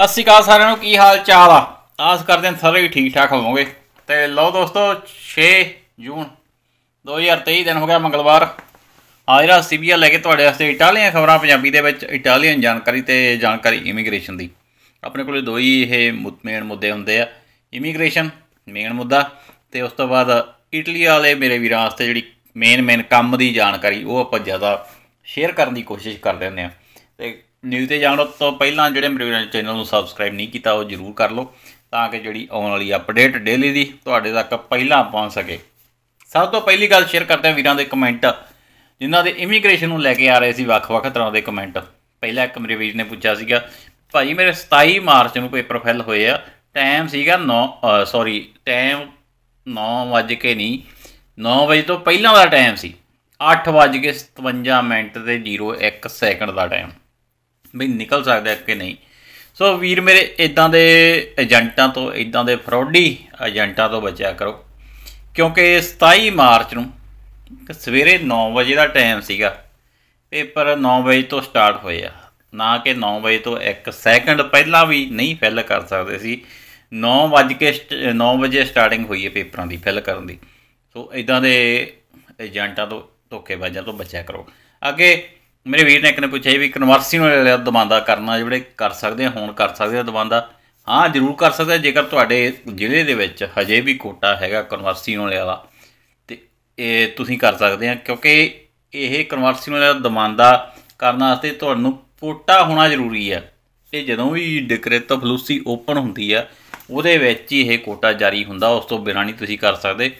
ਸਤਿ ਸ਼੍ਰੀ ਅਕਾਲ ਸਾਰਿਆਂ ਨੂੰ ਕੀ ਹਾਲ ਚਾਲ ਆ ਆਸ ਕਰਦੇ ਹਾਂ ਸਾਰੇ ਠੀਕ ਠਾਕ ਹੋਵੋਗੇ ਤੇ ਲਓ ਦੋਸਤੋ 6 ਜੂਨ 2023 ਦਿਨ ਹੋ ਗਿਆ ਮੰਗਲਵਾਰ ਹਾਜ਼ਰਾ ਸੀਬੀਆ ਲੈ ਕੇ ਤੁਹਾਡੇ ਵਾਸਤੇ ਇਟਾਲੀਅਨ ਖਬਰਾਂ ਪੰਜਾਬੀ ਦੇ ਵਿੱਚ ਇਟਾਲੀਅਨ ਜਾਣਕਾਰੀ ਤੇ ਜਾਣਕਾਰੀ ਇਮੀਗ੍ਰੇਸ਼ਨ ਦੀ ਆਪਣੇ ਕੋਲੇ ਦੋ ਹੀ ਇਹ ਮੇਨ ਮੁੱਦੇ ਹੁੰਦੇ ਆ ਇਮੀਗ੍ਰੇਸ਼ਨ ਮੇਨ ਮੁੱਦਾ ਤੇ ਉਸ ਤੋਂ ਬਾਅਦ ਇਟਲੀ ਵਾਲੇ ਮੇਰੇ ਵੀਰਾਂ ਵਾਸਤੇ ਜਿਹੜੀ ਮੇਨ ਮੇਨ ਕੰਮ ਦੀ ਜਾਣਕਾਰੀ ਉਹ ਆਪਾਂ ਜ਼ਿਆਦਾ ਸ਼ੇਅਰ ਕਰਨ ਦੀ ਕੋਸ਼ਿਸ਼ ਕਰਦੇ ਹੁੰਦੇ ਆ ਤੇ ਨਿਊ ਤੇ ਜਾਣ ਤੋਂ ਪਹਿਲਾਂ ਜਿਹੜੇ ਮੇਰੇ ਚੈਨਲ ਨੂੰ ਸਬਸਕ੍ਰਾਈਬ ਨਹੀਂ ਕੀਤਾ ਉਹ ਜਰੂਰ ਕਰ ਲਓ ਤਾਂ ਕਿ ਜਿਹੜੀ ਆਉਣ ਵਾਲੀ ਅਪਡੇਟ ਡੇਲੀ ਦੀ ਤੁਹਾਡੇ ਤੱਕ ਪਹਿਲਾਂ ਪਹੁੰਚ ਸਕੇ ਸਭ ਤੋਂ ਪਹਿਲੀ ਗੱਲ ਸ਼ੇਅਰ ਕਰਦੇ ਹਾਂ ਵੀਰਾਂ ਦੇ ਕਮੈਂਟ ਜਿਨ੍ਹਾਂ ਦੇ ਇਮੀਗ੍ਰੇਸ਼ਨ ਨੂੰ ਲੈ ਕੇ ਆ ਰਹੇ ਸੀ ਵੱਖ-ਵੱਖ ਤਰ੍ਹਾਂ ਦੇ ਕਮੈਂਟ ਪਹਿਲਾ ਇੱਕ ਮੇਰੇ ਵੀਰ ਨੇ ਪੁੱਛਿਆ ਸੀਗਾ ਭਾਈ ਮੇਰੇ 27 ਮਾਰਚ ਨੂੰ ਪੇਪਰ ਫੈਲ ਹੋਏ ਆ ਟਾਈਮ ਸੀਗਾ 9 ਸੌਰੀ ਟਾਈਮ 9 ਵਜੇ ਕੇ ਨਹੀਂ 9 ਵਜੇ ਤੋਂ ਪਹਿਲਾਂ ਦਾ ਟਾਈਮ ਸੀ 8:57 ਮਿੰਟ ਤੇ 01 ਸੈਕਿੰਡ ਦਾ ਟਾਈਮ ਵੀ ਨਿਕਲ ਸਕਦਾ ਕਿ ਨਹੀਂ ਸੋ ਵੀਰ ਮੇਰੇ ਇਦਾਂ ਦੇ ਏਜੰਟਾਂ ਤੋਂ ਇਦਾਂ ਦੇ ਫਰੋਡੀ ਏਜੰਟਾਂ ਤੋਂ ਬਚਿਆ ਕਰੋ ਕਿਉਂਕਿ 27 ਮਾਰਚ ਨੂੰ ਸਵੇਰੇ 9 ਵਜੇ ਦਾ ਟਾਈਮ ਸੀਗਾ ਪੇਪਰ 9 ਵਜੇ ਤੋਂ ਸਟਾਰਟ ਹੋਏ ਆ ਨਾ ਕਿ 9 ਵਜੇ ਤੋਂ 1 ਸੈਕਿੰਡ ਪਹਿਲਾਂ ਵੀ ਨਹੀਂ ਫਿਲ ਕਰ ਸਕਦੇ ਸੀ 9 ਵਜੇ ਕੇ 9 ਵਜੇ ਸਟਾਰਟਿੰਗ ਹੋਈ ਹੈ ਪੇਪਰਾਂ ਦੀ ਫਿਲ ਕਰਨ ਦੀ ਸੋ ਇਦਾਂ ਦੇ ਏਜੰਟਾਂ ਤੋਂ ਧੋਖੇਬਾਜ਼ਾਂ ਤੋਂ ਬਚਿਆ ਕਰੋ ਅੱਗੇ ਮੇਰੇ ਵੀਰ ਨੇ ਇੱਕ ਨੇ ਪੁੱਛਿਆ ਵੀ ਕਨਵਰਸੀ ਨੂੰ ਦਵਾਂਦਾ ਕਰਨਾ ਜਿਹੜੇ ਕਰ ਸਕਦੇ ਹੋਣ ਕਰ ਸਕਦੇ ਆ ਦਵਾਂਦਾ ਹਾਂ ਜ਼ਰੂਰ ਕਰ ਸਕਦੇ ਜੇਕਰ ਤੁਹਾਡੇ ਜ਼ਿਲ੍ਹੇ ਦੇ ਵਿੱਚ ਹਜੇ ਵੀ ਕੋਟਾ ਹੈਗਾ ਕਨਵਰਸੀ ਨੂੰ ਵਾਲਾ ਤੇ ਇਹ ਤੁਸੀਂ ਕਰ ਸਕਦੇ ਆ ਕਿਉਂਕਿ ਇਹ ਕਨਵਰਸੀ ਨੂੰ ਦਵਾਂਦਾ ਕਰਨ ਵਾਸਤੇ ਤੁਹਾਨੂੰ ਕੋਟਾ ਹੋਣਾ ਜ਼ਰੂਰੀ ਆ ਇਹ ਜਦੋਂ ਵੀ ਡਿਕਰੇਟਿਵ ਫਲੂਸੀ ਓਪਨ ਹੁੰਦੀ ਆ ਉਹਦੇ ਵਿੱਚ ਹੀ ਇਹ ਕੋਟਾ ਜਾਰੀ ਹੁੰਦਾ ਉਸ ਤੋਂ ਬਿਨਾਂ ਨਹੀਂ ਤੁਸੀਂ ਕਰ ਸਕਦੇ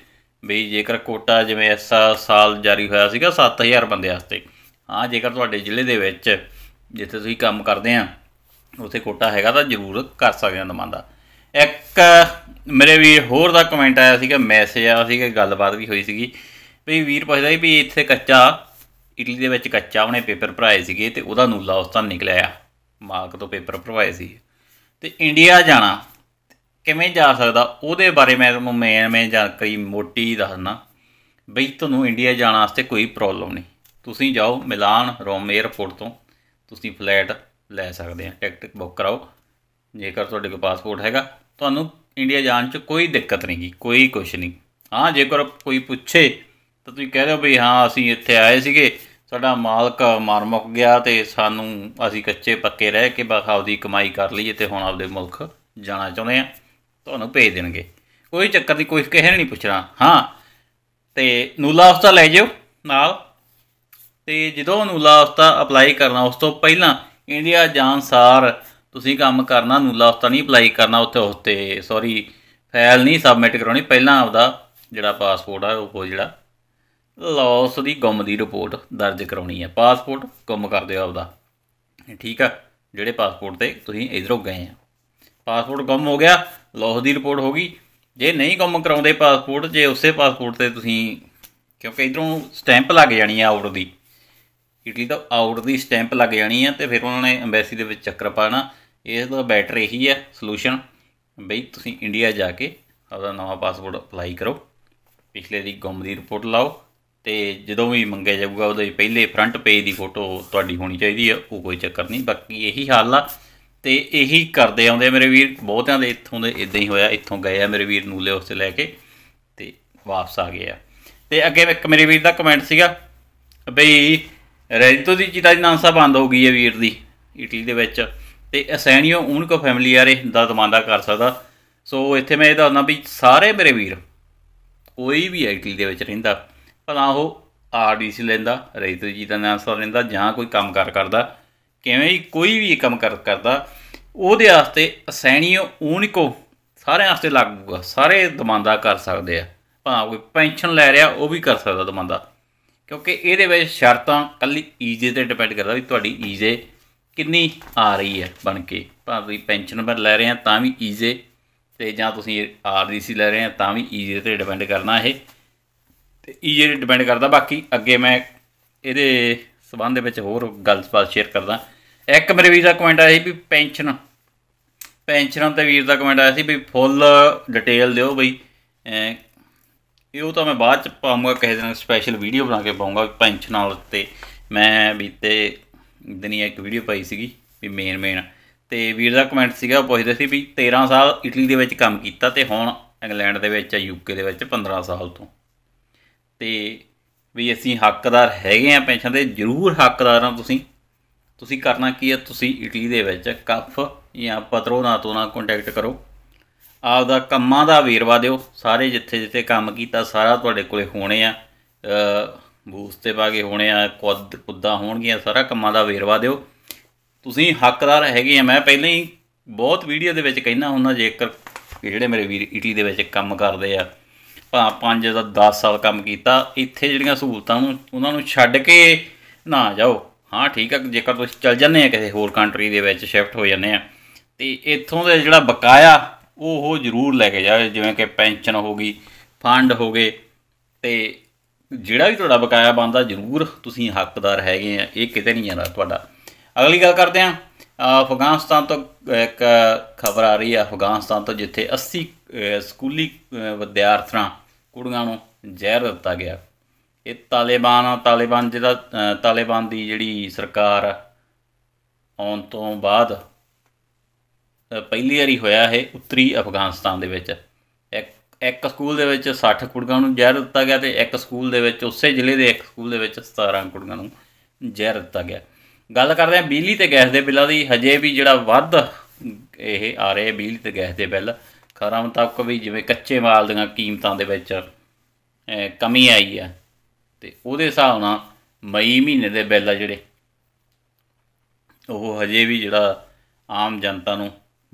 ਵੀ ਜੇਕਰ ਕੋਟਾ ਜਿਵੇਂ ਇਸ ਸਾਲ ਜਾਰੀ ਹੋਇਆ ਸੀਗਾ 7000 ਬੰਦੇ ਵਾਸਤੇ ਹਾਂ ਜੇਕਰ ਤੁਹਾਡੇ ਜ਼ਿਲ੍ਹੇ ਦੇ ਵਿੱਚ ਜਿੱਥੇ ਤੁਸੀਂ ਕੰਮ ਕਰਦੇ ਆ ਉੱਥੇ ਕੋਟਾ ਹੈਗਾ ਤਾਂ ਜ਼ਰੂਰ ਕਰ ਸਕਦੇ ਆ ਨਮਾਂਦਾ ਇੱਕ ਮੇਰੇ ਵੀ ਹੋਰ ਦਾ ਕਮੈਂਟ ਆਇਆ ਸੀਗਾ ਮੈਸੇਜ ਆਇਆ ਸੀਗਾ ਗੱਲਬਾਤ ਵੀ ਹੋਈ ਸੀਗੀ ਵੀ ਵੀਰ ਪੁੱਛਦਾ ਸੀ ਵੀ ਇੱਥੇ ਕੱਚਾ ਇਟਲੀ ਦੇ ਵਿੱਚ ਕੱਚਾ ਉਹਨੇ ਪੇਪਰ ਭਰਾਏ ਸੀਗੇ ਤੇ ਉਹਦਾ ਨੂਲਾ ਉਸ ਤਾਂ ਨਿਕਲਿਆ ਮਾਰਕ ਤੋਂ ਪੇਪਰ ਭਰਵਾਏ ਸੀ ਤੇ ਇੰਡੀਆ ਜਾਣਾ ਕਿਵੇਂ ਜਾ ਸਕਦਾ ਉਹਦੇ ਬਾਰੇ ਮੈਂ ਤੁਹਾਨੂੰ ਮੈਂ ਮੈਂ ਜਾਣਕਾਰੀ ਮੋਟੀ ਦੱਸਣਾ ਬਈ ਤੁਹਾਨੂੰ ਇੰਡੀਆ ਜਾਣ ਵਾਸਤੇ ਕੋਈ ਪ੍ਰੋਬਲਮ ਨਹੀਂ ਤੁਸੀਂ ਜਾਓ ਮਿਲਾਨ ਰੋਮ 에ਅਰਪੋਰਟ ਤੋਂ ਤੁਸੀਂ ਫਲੈਟ ਲੈ ਸਕਦੇ ਆ ਟਿਕਟ ਬੁੱਕ ਕਰਾਓ ਜੇਕਰ ਤੁਹਾਡੇ ਕੋਲ ਪਾਸਪੋਰਟ ਹੈਗਾ ਤੁਹਾਨੂੰ ਇੰਡੀਆ ਜਾਣ 'ਚ ਕੋਈ ਦਿੱਕਤ ਨਹੀਂਗੀ ਕੋਈ ਕੁਛ ਨਹੀਂ ਹਾਂ ਜੇਕਰ ਕੋਈ ਪੁੱਛੇ ਤਾਂ ਤੁਸੀਂ ਕਹਿ ਦਿਓ ਵੀ ਹਾਂ ਅਸੀਂ ਇੱਥੇ ਆਏ ਸੀਗੇ ਸਾਡਾ ਮਾਲਕ ਮਰ ਮੁੱਕ ਗਿਆ ਤੇ ਸਾਨੂੰ ਅਸੀਂ ਕੱਚੇ ਪੱਕੇ ਰਹਿ ਕੇ ਬਸ ਆਪਦੀ ਕਮਾਈ ਕਰ ਲਈਏ ਤੇ ਹੁਣ ਆਪਦੇ ਮੁਲਕ ਜਾਣਾ ਚਾਹੁੰਦੇ ਆ ਤੁਹਾਨੂੰ ਭੇਜ ਦੇਣਗੇ ਕੋਈ ਚੱਕਰ ਦੀ ਕੋਈ ਕਿਸੇ ਨੇ ਨਹੀਂ ਪੁੱਛਣਾ ਹਾਂ ਤੇ ਨੂਲਾ ਹਸਤਾ ਲੈ ਜਿਓ ਨਾਲ ਤੇ ਜਦੋਂ ਅਨੂਲਾ ਉਸਤਾ ਅਪਲਾਈ ਕਰਨਾ ਉਸ ਤੋਂ ਪਹਿਲਾਂ ਇੰਡੀਆ ਜਾਣ ਸਾਰ ਤੁਸੀਂ ਕੰਮ ਕਰਨਾ ਅਨੂਲਾ ਉਸਤਾ ਨਹੀਂ ਅਪਲਾਈ ਕਰਨਾ ਉੱਥੇ ਉਸ ਤੇ ਸੌਰੀ ਫਾਈਲ ਨਹੀਂ ਸਬਮਿਟ ਕਰਾਉਣੀ ਪਹਿਲਾਂ ਆਪਦਾ ਜਿਹੜਾ ਪਾਸਪੋਰਟ ਆ ਉਹ ਜਿਹੜਾ ਲਾਸ ਦੀ ਗੁੰਮ ਦੀ ਰਿਪੋਰਟ ਦਰਜ ਕਰਾਉਣੀ ਹੈ ਪਾਸਪੋਰਟ ਗੁੰਮ ਕਰ ਦਿਓ ਆਪਦਾ ਠੀਕ ਆ ਜਿਹੜੇ ਪਾਸਪੋਰਟ ਤੇ ਤੁਸੀਂ ਇਧਰੋਂ ਗਏ ਆ ਪਾਸਪੋਰਟ ਗੁੰਮ ਹੋ ਗਿਆ ਲਾਸ ਦੀ ਰਿਪੋਰਟ ਹੋ ਗਈ ਜੇ ਨਹੀਂ ਗੁੰਮ ਕਰਾਉਂਦੇ ਪਾਸਪੋਰਟ ਜੇ ਉਸੇ ਪਾਸਪੋਰਟ ਤੇ ਤੁਸੀਂ ਕਿਉਂਕਿ ਇਧਰੋਂ ਸਟੈਂਪ ਲੱਗ ਜਾਣੀ ਆ ਆਊਟ ਦੀ ਇਟਲੀ ਦਾ ਆਊਟ ਦੀ ਸਟੈਂਪ ਲੱਗ ਜਾਣੀ ਆ ਤੇ ਫਿਰ ਉਹਨਾਂ ਨੇ ਐਮਬੈਸੀ ਦੇ ਵਿੱਚ ਚੱਕਰ ਪਾਣਾ ਇਸ ਦਾ ਬੈਟਰ ਇਹੀ ਆ ਸੋਲੂਸ਼ਨ ਬਈ ਤੁਸੀਂ ਇੰਡੀਆ ਜਾ ਕੇ ਆਪਦਾ ਨਵਾਂ ਪਾਸਪੋਰਟ ਅਪਲਾਈ ਕਰੋ ਪਿਛਲੇ ਦੀ ਗੁੰਮ ਦੀ ਰਿਪੋਰਟ ਲਾਓ ਤੇ ਜਦੋਂ ਵੀ ਮੰਗਿਆ ਜਾਊਗਾ ਉਹਦੇ ਪਹਿਲੇ ਫਰੰਟ ਪੇਜ ਦੀ ਫੋਟੋ ਤੁਹਾਡੀ ਹੋਣੀ ਚਾਹੀਦੀ ਆ ਉਹ ਕੋਈ ਚੱਕਰ ਨਹੀਂ ਬਾਕੀ ਇਹੀ ਹਾਲ ਆ ਤੇ ਇਹੀ ਕਰਦੇ ਆਉਂਦੇ ਮੇਰੇ ਵੀਰ ਬਹੁਤਿਆਂ ਦੇ ਇੱਥੋਂ ਦੇ ਇਦਾਂ ਹੀ ਹੋਇਆ ਇੱਥੋਂ ਗਏ ਆ ਮੇਰੇ ਵੀਰ ਨੂਲੇ ਉਸ ਤੇ ਲੈ ਕੇ ਤੇ ਵਾਪਸ ਆ ਗਏ ਆ ਤੇ ਅੱਗੇ ਇੱਕ ਮੇਰੇ ਵੀਰ ਦਾ ਕਮੈਂਟ ਸੀਗਾ ਬਈ ਰੈਂਟੋ ਦੀ ਚਿਤਾ ਜੀ ਨਾਂਸਾ ਬੰਦ ਹੋ ਗਈ ਹੈ ਵੀਰ ਦੀ ਇਟਲੀ ਦੇ ਵਿੱਚ ਤੇ ਅਸੈਨੀਓ ਉਹਨ ਕੋ ਆਰੇ ਦਾ ਦਮਾਂਦਾ ਕਰ ਸਕਦਾ ਸੋ ਇੱਥੇ ਮੈਂ ਇਹ ਦੱਸਣਾ ਵੀ ਸਾਰੇ ਮੇਰੇ ਵੀਰ ਕੋਈ ਵੀ ਇਟਲੀ ਦੇ ਵਿੱਚ ਰਹਿੰਦਾ ਭਲਾ ਉਹ ਆਰਡੀਸੀ ਲੈਂਦਾ ਰੈਜਿੰਤੋ ਜੀ ਦਾ ਨਾਂਸਾ ਲੈਂਦਾ ਜਾਂ ਕੋਈ ਕੰਮ ਕਰ ਕਰਦਾ ਕਿਵੇਂ ਵੀ ਕੋਈ ਵੀ ਕੰਮ ਕਰ ਕਰਦਾ ਉਹਦੇ ਵਾਸਤੇ ਅਸੈਨੀਓ ਉਹਨ ਕੋ ਸਾਰੇ ਵਾਸਤੇ ਲੱਗੂਗਾ ਸਾਰੇ ਦਮਾਂਦਾ ਕਰ ਸਕਦੇ ਆ ਭਾਵੇਂ ਕੋਈ ਪੈਨਸ਼ਨ ਲੈ ਰਿਹਾ ਉਹ ਵੀ ਕਰ ਸਕਦਾ ਦਮਾਂਦਾ ਕਿਉਂਕਿ ਇਹਦੇ ਵਿੱਚ ਸ਼ਰਤਾਂ ਕੱਲੀ ਈਜੇ ਤੇ ਡਿਪੈਂਡ ਕਰਦਾ ਵੀ ਤੁਹਾਡੀ ਈਜੇ ਕਿੰਨੀ ਆ ਰਹੀ ਹੈ ਬਣ ਕੇ ਭਾਵੇਂ ਪੈਨਸ਼ਨ ਪਰ ਲੈ ਰਹੇ ਆ ਤਾਂ ਵੀ ਈਜੇ ਤੇ ਜਾਂ ਤੁਸੀਂ ਆਰਡੀਸੀ ਲੈ ਰਹੇ ਆ ਤਾਂ ਵੀ ਈਜੇ ਤੇ ਡਿਪੈਂਡ ਕਰਨਾ ਇਹ ਤੇ ਈਜੇ ਤੇ ਡਿਪੈਂਡ ਕਰਦਾ ਬਾਕੀ ਅੱਗੇ ਮੈਂ ਇਹਦੇ ਸਬੰਧ ਦੇ ਵਿੱਚ ਹੋਰ ਗੱਲਬਾਤ ਸ਼ੇਅਰ ਕਰਦਾ ਇੱਕ ਮੇਰੇ ਵੀਰ ਦਾ ਕਮੈਂਟ ਆਇਆ ਸੀ ਵੀ ਪੈਨਸ਼ਨ ਪੈਨਸ਼ਨਾਂ ਤੇ ਵੀਰ ਦਾ ਕਮੈਂਟ ਆਇਆ ਸੀ ਵੀ ਫੁੱਲ ਡਿਟੇਲ ਦਿਓ ਬਈ ਇਹ ਉਹ ਤਾਂ ਮੈਂ ਬਾਅਦ ਚ ਪਾਉਂਗਾ ਕਿਸੇ ਦਿਨ ਸਪੈਸ਼ਲ ਵੀਡੀਓ ਬਣਾ ਕੇ ਪਾਉਂਗਾ ਪੈਨਸ਼ਨਾਂ ਉੱਤੇ ਮੈਂ ਬੀਤੇ ਦਿਨੀ ਇੱਕ ਵੀਡੀਓ ਪਾਈ ਸੀਗੀ ਵੀ ਮੇਨ ਮੇਨ ਤੇ ਵੀਰ ਦਾ ਕਮੈਂਟ ਸੀਗਾ ਪੁੱਛਦੇ ਸੀ ਵੀ 13 ਸਾਲ ਇਟਲੀ ਦੇ ਵਿੱਚ ਕੰਮ ਕੀਤਾ ਤੇ ਹੁਣ ਇੰਗਲੈਂਡ ਦੇ ਵਿੱਚ ਯੂਕੇ ਦੇ ਵਿੱਚ 15 ਸਾਲ ਤੋਂ ਤੇ ਵੀ ਅਸੀਂ ਹੱਕਦਾਰ ਹੈਗੇ ਆ ਪੈਨਸ਼ਨ ਦੇ ਜ਼ਰੂਰ ਹੱਕਦਾਰ ਹਾਂ ਤੁਸੀਂ ਤੁਸੀਂ ਕਰਨਾ ਕੀ ਹੈ ਤੁਸੀਂ ਇਟਲੀ ਦੇ ਵਿੱਚ ਕਫ ਜਾਂ ਪਤਰੋਨਾ ਤੋਂ ਨਾਲ ਕੰਟੈਕਟ ਕਰੋ ਆਪ ਦਾ ਕੰਮਾਂ ਦਾ ਵੇਰਵਾ ਦਿਓ ਸਾਰੇ ਜਿੱਥੇ ਜਿੱਥੇ ਕੰਮ ਕੀਤਾ ਸਾਰਾ ਤੁਹਾਡੇ ਕੋਲੇ ਹੋਣੇ ਆ ਬੂਸ ਤੇ ਕੇ ਹੋਣੇ ਆ ਕੁੱਦ ਕੁੱਦਾ ਹੋਣਗੀਆਂ ਸਾਰਾ ਕੰਮਾਂ ਦਾ ਵੇਰਵਾ ਦਿਓ ਤੁਸੀਂ ਹੱਕਦਾਰ ਹੈਗੇ ਆ ਮੈਂ ਪਹਿਲਾਂ ਹੀ ਬਹੁਤ ਵੀਡੀਓ ਦੇ ਵਿੱਚ ਕਹਿਣਾ ਹੁੰਦਾ ਜੇਕਰ ਜਿਹੜੇ ਮੇਰੇ ਵੀਰ ਇਟਲੀ ਦੇ ਵਿੱਚ ਕੰਮ ਕਰਦੇ ਆ ਭਾ 5 ਦਾ 10 ਸਾਲ ਕੰਮ ਕੀਤਾ ਇੱਥੇ ਜਿਹੜੀਆਂ ਸਹੂਲਤਾਂ ਨੂੰ ਉਹਨਾਂ ਨੂੰ ਛੱਡ ਕੇ ਨਾ ਜਾਓ ਹਾਂ ਠੀਕ ਆ ਜੇਕਰ ਤੁਸੀਂ ਚੱਲ ਜਾਂਦੇ ਆ ਕਿਸੇ ਹੋਰ ਕੰਟਰੀ ਦੇ ਵਿੱਚ ਸ਼ਿਫਟ ਹੋ ਜਾਂਦੇ ਆ ਤੇ ਇੱਥੋਂ ਦੇ ਜਿਹੜਾ ਬਕਾਇਆ ਉਹ ਜ਼ਰੂਰ ਲੈ ਕੇ ਜਾਵੇ ਜਿਵੇਂ ਕਿ ਪੈਨਸ਼ਨ ਹੋ ਗਈ ਫੰਡ ਹੋ ਗਏ ਤੇ ਜਿਹੜਾ ਵੀ ਤੁਹਾਡਾ ਬਕਾਇਆ ਬੰਦਾ ਜ਼ਰੂਰ ਤੁਸੀਂ ਹੱਕਦਾਰ ਹੈਗੇ ਆ ਇਹ ਕਿਤੇ ਨਹੀਂ ਜਾਂਦਾ ਤੁਹਾਡਾ ਅਗਲੀ ਗੱਲ ਕਰਦੇ ਆ ਅਫਗਾਨਿਸਤਾਨ ਤੋਂ ਇੱਕ ਖਬਰ ਆ ਰਹੀ ਹੈ ਅਫਗਾਨਿਸਤਾਨ ਤੋਂ ਜਿੱਥੇ 80 ਸਕੂਲੀ ਵਿਦਿਆਰਥਣਾ ਕੁੜੀਆਂ ਨੂੰ ਜ਼ਹਿਰ ਦਿੱਤਾ ਗਿਆ ਇਹ ਤਾਲਿਬਾਨ ਤਾਲਿਬਾਨ ਜਿਹੜਾ ਤਾਲਿਬਾਨ ਦੀ ਜਿਹੜੀ ਸਰਕਾਰ ਆਉਣ ਤੋਂ ਬਾਅਦ ਪਹਿਲੀ ਵਾਰੀ ਹੋਇਆ ਹੈ ਉੱਤਰੀ ਅਫਗਾਨਿਸਤਾਨ ਦੇ ਵਿੱਚ ਇੱਕ ਇੱਕ ਸਕੂਲ ਦੇ ਵਿੱਚ 60 ਕੁੜੀਆਂ ਨੂੰ ਜ਼ਹਿਰ ਦਿੱਤਾ ਗਿਆ ਤੇ ਇੱਕ ਸਕੂਲ ਦੇ ਵਿੱਚ ਉਸੇ ਜ਼ਿਲ੍ਹੇ ਦੇ ਇੱਕ ਸਕੂਲ ਦੇ ਵਿੱਚ 17 ਕੁੜੀਆਂ ਨੂੰ ਜ਼ਹਿਰ ਦਿੱਤਾ ਗਿਆ ਗੱਲ ਕਰਦੇ ਆ ਬਿਜਲੀ ਤੇ ਗੈਸ ਦੇ ਬਿੱਲਾਂ ਦੀ ਹਜੇ ਵੀ ਜਿਹੜਾ ਵੱਧ ਇਹ ਆ ਰਹੇ ਬਿਜਲੀ ਤੇ ਗੈਸ ਦੇ ਬਿੱਲ ਖਰਾਮ ਤੱਕ ਵੀ ਜਿਵੇਂ ਕੱਚੇ ਮਾਲ ਦੀਆਂ ਕੀਮਤਾਂ ਦੇ ਵਿੱਚ ਕਮੀ ਆਈ ਆ ਤੇ ਉਹਦੇ ਹਿਸਾਬ ਨਾਲ ਮਈ ਮਹੀਨੇ ਦੇ ਬਿੱਲ ਆ ਜਿਹੜੇ ਉਹ ਹਜੇ ਵੀ ਜਿਹੜਾ ਆਮ ਜਨਤਾ ਨੂੰ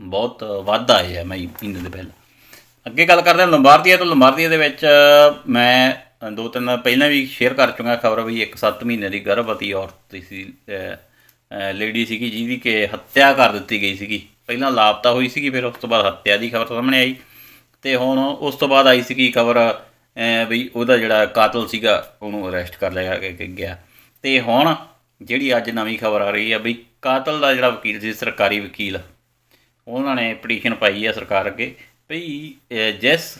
ਬਹੁਤ ਵਾਧਾ ਆਇਆ ਮੈਂ ਇਹ ਦੇ ਪਹਿਲਾਂ ਅੱਗੇ ਗੱਲ ਕਰਦੇ ਹਾਂ ਲੰਬਾਰਦੀਆ ਤੋਂ ਲੰਬਾਰਦੀਆ ਦੇ ਵਿੱਚ ਮੈਂ ਦੋ ਤਿੰਨ ਪਹਿਲਾਂ ਵੀ ਸ਼ੇਅਰ ਕਰ ਚੁੱਕਾ ਖਬਰ ਵੀ ਇੱਕ 7 ਮਹੀਨੇ ਦੀ ਗਰਭਵਤੀ ਔਰਤ ਸੀ ਲੇਡੀ ਸੀਗੀ ਜਿਹਦੀ ਕਿ ਹੱਤਿਆ ਕਰ ਦਿੱਤੀ ਗਈ ਸੀਗੀ ਪਹਿਲਾਂ ਲਾਪਤਾ ਹੋਈ ਸੀਗੀ ਫਿਰ ਉਸ ਤੋਂ ਬਾਅਦ ਹੱਤਿਆ ਦੀ ਖਬਰ ਸਾਹਮਣੇ ਆਈ ਤੇ ਹੁਣ ਉਸ ਤੋਂ ਬਾਅਦ ਆਈ ਸੀਗੀ ਖਬਰ ਵੀ ਉਹਦਾ ਜਿਹੜਾ ਕਾਤਲ ਸੀਗਾ ਉਹਨੂੰ ਅਰੈਸਟ ਕਰ ਲਿਆ ਗਿਆ ਤੇ ਹੁਣ ਜਿਹੜੀ ਅੱਜ ਨਵੀਂ ਖਬਰ ਆ ਰਹੀ ਆ ਵੀ ਕਾਤਲ ਦਾ ਜਿਹੜਾ ਵਕੀਲ ਸੀ ਸਰਕਾਰੀ ਵਕੀਲ ਉਹਨਾਂ ਨੇ ਪਟੀਸ਼ਨ ਪਾਈ ਹੈ ਸਰਕਾਰ ਅੱਗੇ ਭਈ ਜਿਸ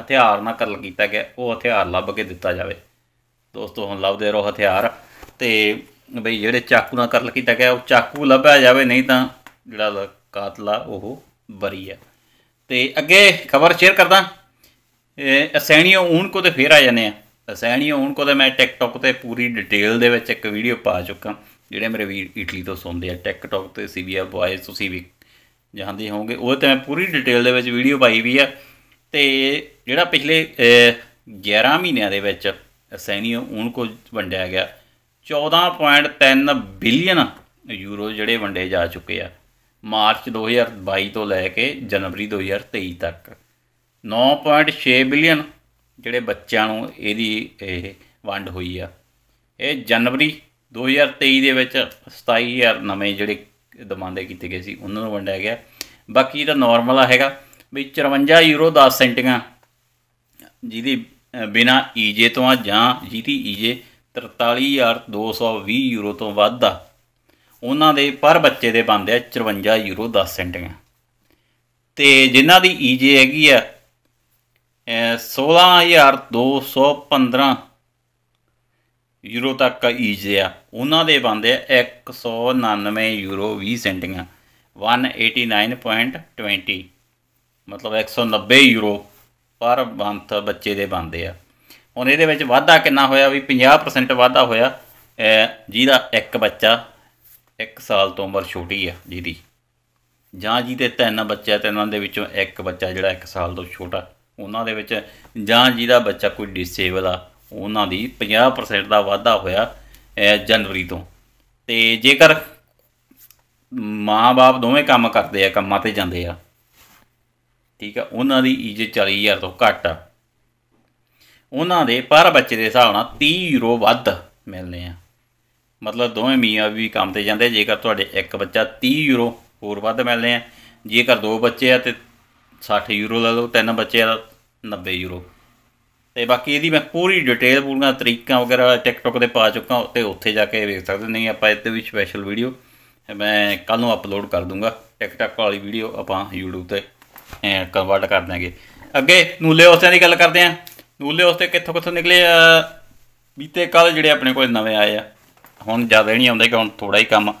ਹਥਿਆਰ ਨਾਲ ਕਰਲ ਕੀਤਾ ਗਿਆ ਉਹ ਹਥਿਆਰ ਲੱਭ ਕੇ ਦਿੱਤਾ ਜਾਵੇ ਦੋਸਤੋ ਹੁਣ ਲੱਭਦੇ ਰਹੋ ਹਥਿਆਰ ਤੇ ਭਈ ਜਿਹੜੇ ਚਾਕੂ ਨਾਲ ਕਰਲ ਕੀਤਾ ਗਿਆ ਉਹ ਚਾਕੂ ਲੱਭਿਆ ਜਾਵੇ ਨਹੀਂ ਤਾਂ ਜਿਹੜਾ ਕਾਤਲਾ ਉਹ ਬਰੀ ਹੈ ਤੇ ਅੱਗੇ ਖਬਰ ਸ਼ੇਅਰ ਕਰਦਾ ਅਸੈਣੀਓ ਊਣ ਕੋ ਤੇ ਫੇਰ ਆ ਜਾਂਦੇ ਆ ਅਸੈਣੀਓ ਊਣ ਕੋ ਤੇ ਮੈਂ ਟਿਕਟੌਕ ਤੇ ਪੂਰੀ ਡਿਟੇਲ ਦੇ ਵਿੱਚ ਇੱਕ ਵੀਡੀਓ ਪਾ ਚੁੱਕਾ ਜਿਹੜੇ ਮੇਰੇ ਵੀਰ ਇਟਲੀ ਤੋਂ ਸੁਣਦੇ ਆ ਟਿਕਟੌਕ ਤੇ ਸੀਵੀਆ ਬੁਆਏ ਤੁਸੀਂ ਵੀ ਜਾਂਦੇ ਹੋਵੋਗੇ ਉਹ ਤੇ ਮੈਂ ਪੂਰੀ ਡਿਟੇਲ ਦੇ ਵਿੱਚ ਵੀਡੀਓ ਪਾਈ ਵੀ ਆ ਤੇ ਜਿਹੜਾ ਪਿਛਲੇ 11 ਮਹੀਨਿਆਂ ਦੇ ਵਿੱਚ ਸੈਨੀਓ ਉਹਨ ਕੋ ਵੰਡਿਆ ਗਿਆ 14.3 ਬਿਲੀਅਨ ਯੂਰੋ ਜਿਹੜੇ ਵੰਡੇ ਜਾ ਚੁੱਕੇ ਆ ਮਾਰਚ 2022 ਤੋਂ ਲੈ ਕੇ ਜਨਵਰੀ 2023 ਤੱਕ 9.6 ਬਿਲੀਅਨ ਜਿਹੜੇ ਬੱਚਿਆਂ ਨੂੰ ਇਹਦੀ ਇਹ ਵੰਡ ਹੋਈ ਆ ਇਹ ਜਨਵਰੀ 2023 ਦੇ ਵਿੱਚ 27000 ਨਵੇਂ ਜਿਹੜੇ ਦਮਾਂਦੇ ਕੀਤੇ ਗਏ ਸੀ ਉਹਨਾਂ ਨੂੰ ਵੰਡਿਆ ਗਿਆ ਬਾਕੀ ਤਾਂ ਨਾਰਮਲ ਆ ਹੈਗਾ ਵੀ 54 ਯੂਰੋ 10 ਸੈਂਟੀਆਂ ਜਿਹਦੀ ਬਿਨਾ ਈਜੇ ਤੋਂ ਆ ਜਾਂ ਜਿਹਦੀ ਈਜੇ 43220 ਯੂਰੋ ਤੋਂ ਵੱਧ ਆ ਉਹਨਾਂ ਦੇ ਪਰ ਬੱਚੇ ਦੇ ਬੰਦੇ ਆ 54 ਯੂਰੋ 10 ਸੈਂਟੀਆਂ ਤੇ ਜਿਨ੍ਹਾਂ ਦੀ ਈਜੇ ਹੈਗੀ ਆ 16215 ਯੂਰੋ ਤੱਕ ਈਜ ਆ ਉਹਨਾਂ ਦੇ ਬੰਦੇ 199 ਯੂਰੋ 20 ਸੈਂਟੀਆਂ 189.20 ਮਤਲਬ 190 ਯੂਰੋ ਪਰ ਮੰਥ ਬੱਚੇ ਦੇ ਬੰਦੇ ਆ ਹੁਣ ਇਹਦੇ ਵਿੱਚ ਵਾਧਾ ਕਿੰਨਾ ਹੋਇਆ ਵੀ 50% ਵਾਧਾ ਹੋਇਆ ਜਿਹਦਾ ਇੱਕ ਬੱਚਾ 1 ਸਾਲ ਤੋਂ ਉਮਰ ਛੋਟੀ ਆ ਜਿਹਦੀ ਜਾਂ ਜਿਹਦੇ ਤਿੰਨ ਬੱਚੇ ਆ ਤੇ ਉਹਨਾਂ ਦੇ ਵਿੱਚੋਂ ਇੱਕ ਬੱਚਾ ਜਿਹੜਾ 1 ਸਾਲ ਤੋਂ ਛੋਟਾ ਉਹਨਾਂ ਦੇ ਵਿੱਚ ਜਾਂ ਜਿਹਦਾ ਬੱਚਾ ਕੋਈ ਡਿਸੇਬਲ ਆ ਉਹਨਾਂ ਦੀ 50% ਦਾ ਵਾਧਾ ਹੋਇਆ ਜਨਵਰੀ ਤੋਂ ਤੇ ਜੇਕਰ ਮਾਂ-ਬਾਪ ਦੋਵੇਂ ਕੰਮ ਕਰਦੇ ਆ ਕੰਮਾਂ ਤੇ ਜਾਂਦੇ ਆ ਠੀਕ ਆ ਉਹਨਾਂ ਦੀ ਈਜਤ 40000 ਤੋਂ ਘੱਟ ਆ ਉਹਨਾਂ ਦੇ ਪਰ ਬੱਚੇ ਦੇ ਹਿਸਾਬ ਨਾਲ 30 ਯੂਰੋ ਵੱਧ ਮਿਲਨੇ ਆ ਮਤਲਬ ਦੋਵੇਂ ਮੀਆਂ ਵੀ ਕੰਮ ਤੇ ਜਾਂਦੇ ਜੇਕਰ ਤੁਹਾਡੇ ਇੱਕ ਬੱਚਾ 30 ਯੂਰੋ ਹੋਰ ਵੱਧ ਮਿਲਨੇ ਆ ਜੇਕਰ ਦੋ ਬੱਚੇ ਆ ਤੇ 60 ਯੂਰੋ ਲੈ ਲਓ ਤਿੰਨ ਬੱਚੇ ਆ 90 ਯੂਰੋ ਤੇ ਬਾਕੀ ਇਹਦੀ ਮੈਂ ਪੂਰੀ ਡਿਟੇਲ ਪੂਰੀਆਂ ਤਰੀਕਾਂ ਵਗੈਰਾ ਟਿਕਟੌਕ ਤੇ ਪਾ ਚੁੱਕਾ ਤੇ ਉੱਥੇ ਜਾ ਕੇ ਵੇਖ ਸਕਦੇ ਨਹੀਂ ਆਪਾਂ ਇੱਥੇ ਵੀ ਸਪੈਸ਼ਲ ਵੀਡੀਓ ਮੈਂ ਕੱਲ ਨੂੰ ਅਪਲੋਡ ਕਰ ਦੂੰਗਾ ਟਿਕਟੌਕ ਵਾਲੀ ਵੀਡੀਓ ਆਪਾਂ YouTube ਤੇ ਕਨਵਰਟ ਕਰ ਦਾਂਗੇ ਅੱਗੇ ਨੂਲੇ ਉਸਤਿਆਂ ਦੀ ਗੱਲ ਕਰਦੇ ਆਂ ਨੂਲੇ ਉਸਤੇ ਕਿੱਥੋਂ ਕਿੱਥੋਂ ਨਿਕਲੇ ਆ ਬੀਤੇ ਕੱਲ ਜਿਹੜੇ ਆਪਣੇ ਕੋਲ ਨਵੇਂ ਆਏ ਆ ਹੁਣ ਜ਼ਿਆਦਾ ਨਹੀਂ ਆਉਂਦੇ ਕਿ ਹੁਣ ਥੋੜਾ ਹੀ ਕੰਮ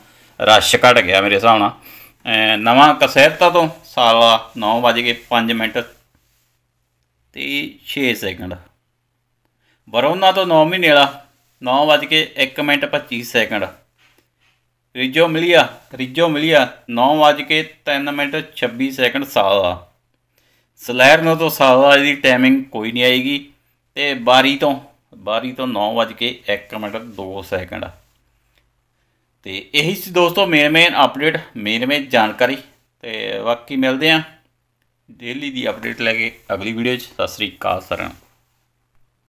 ਰਸ਼ ਘਟ ਗਿਆ ਮੇਰੇ ਹਿਸਾਬ ਨਾਲ ਨਵਾਂ ਕਸਹਿਰਤਾ ਤੋਂ ਸਾਲਾ 9 ਵਜੇ 5 ਮਿੰਟ ਤੇ 6 ਸੈਕਿੰਡ ਬਰੋਨਾ ਤੋਂ 9 ਮਹੀਨੇ ਵਾਲਾ 9:01 ਮਿੰਟ 25 ਸੈਕਿੰਡ ਰਿਜੋ ਮਿਲਿਆ ਰਿਜੋ ਮਿਲਿਆ 9:03 ਮਿੰਟ 26 ਸੈਕਿੰਡ ਸਾਲ ਦਾ ਸਲੈਰਨੋ ਤੋਂ ਸਾਲ ਦਾ ਇਹਦੀ ਟਾਈਮਿੰਗ ਕੋਈ ਨਹੀਂ ਆਏਗੀ ਤੇ ਬਾਰੀ ਤੋਂ ਬਾਰੀ ਤੋਂ 9:01 ਮਿੰਟ 2 ਸੈਕਿੰਡ ਤੇ ਇਹੀ ਸੀ ਦੋਸਤੋ main main update main main ਜਾਣਕਾਰੀ ਤੇ ਬਾਕੀ ਮਿਲਦੇ ਆ ਡੇਲੀ ਦੀ ਅਪਡੇਟ ਲੈ ਕੇ ਅਗਲੀ ਵੀਡੀਓ 'ਚ ਸਤਿ ਸ੍ਰੀ ਅਕਾਲ ਸਾਰਿਆਂ